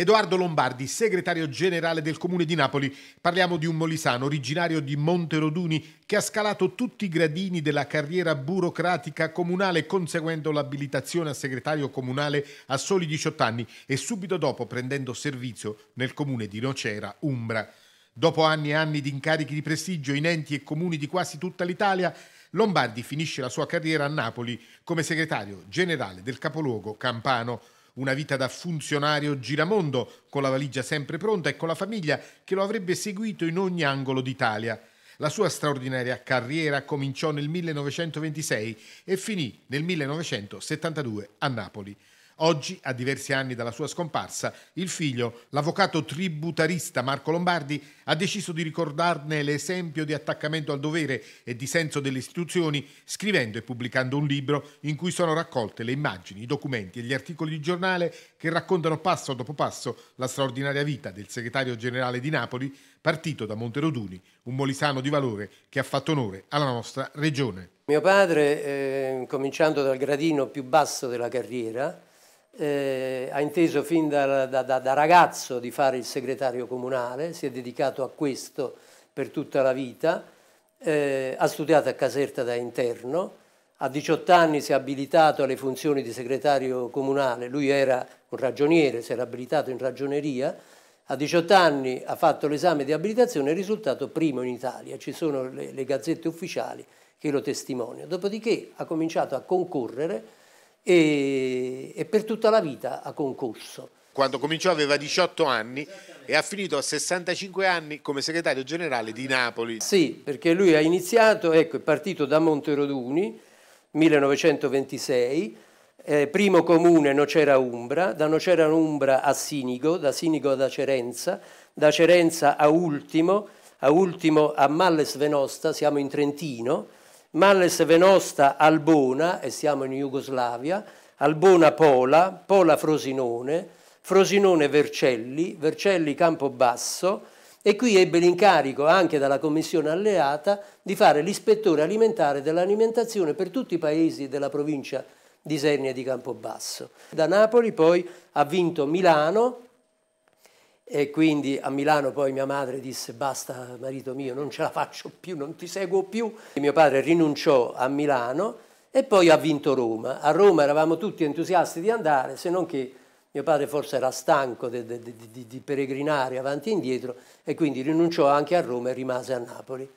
Edoardo Lombardi, segretario generale del Comune di Napoli, parliamo di un molisano originario di Monteroduni che ha scalato tutti i gradini della carriera burocratica comunale conseguendo l'abilitazione a segretario comunale a soli 18 anni e subito dopo prendendo servizio nel Comune di Nocera, Umbra. Dopo anni e anni di incarichi di prestigio in enti e comuni di quasi tutta l'Italia, Lombardi finisce la sua carriera a Napoli come segretario generale del capoluogo Campano. Una vita da funzionario giramondo, con la valigia sempre pronta e con la famiglia che lo avrebbe seguito in ogni angolo d'Italia. La sua straordinaria carriera cominciò nel 1926 e finì nel 1972 a Napoli. Oggi, a diversi anni dalla sua scomparsa, il figlio, l'avvocato tributarista Marco Lombardi, ha deciso di ricordarne l'esempio di attaccamento al dovere e di senso delle istituzioni, scrivendo e pubblicando un libro in cui sono raccolte le immagini, i documenti e gli articoli di giornale che raccontano passo dopo passo la straordinaria vita del segretario generale di Napoli, partito da Monteroduni, un molisano di valore che ha fatto onore alla nostra regione. Mio padre, eh, cominciando dal gradino più basso della carriera, eh, ha inteso fin da, da, da, ragazzo di fare il segretario comunale, si è dedicato a questo per tutta la vita, eh, ha studiato a Caserta da interno, a 18 anni si è abilitato alle funzioni di segretario comunale, lui era un ragioniere, si era abilitato in ragioneria, a 18 anni ha fatto l'esame di abilitazione e è risultato primo in Italia, ci sono le, le gazzette ufficiali che lo testimoniano. Dopodiché ha cominciato a concorrere e, e per tutta la vita ha concorso. Quando cominciò aveva 18 anni e ha finito a 65 anni come segretario generale di Napoli. Sì, perché lui ha iniziato, ecco, è partito da Monteroduni, 1926, eh, primo comune Nocera Umbra, da Nocera Umbra a Sinigo, da Sinigo ad Acerenza, da Acerenza a Ultimo, a Ultimo a Malles Venosta, siamo in Trentino, Malles Venosta Albona, e siamo in Jugoslavia, Albona Pola, Pola Frosinone, Frosinone Vercelli, Vercelli Campobasso e qui ebbe l'incarico anche dalla Commissione alleata di fare l'ispettore alimentare dell'alimentazione per tutti i paesi della provincia di Sernia di Campobasso. Da Napoli poi ha vinto Milano e quindi a Milano poi mia madre disse basta marito mio, non ce la faccio più, non ti seguo più. E mio padre rinunciò a Milano e poi ha vinto Roma. A Roma eravamo tutti entusiasti di andare, se non che mio padre forse era stanco di, di, di, di peregrinare avanti e indietro e quindi rinunciò anche a Roma e rimase a Napoli.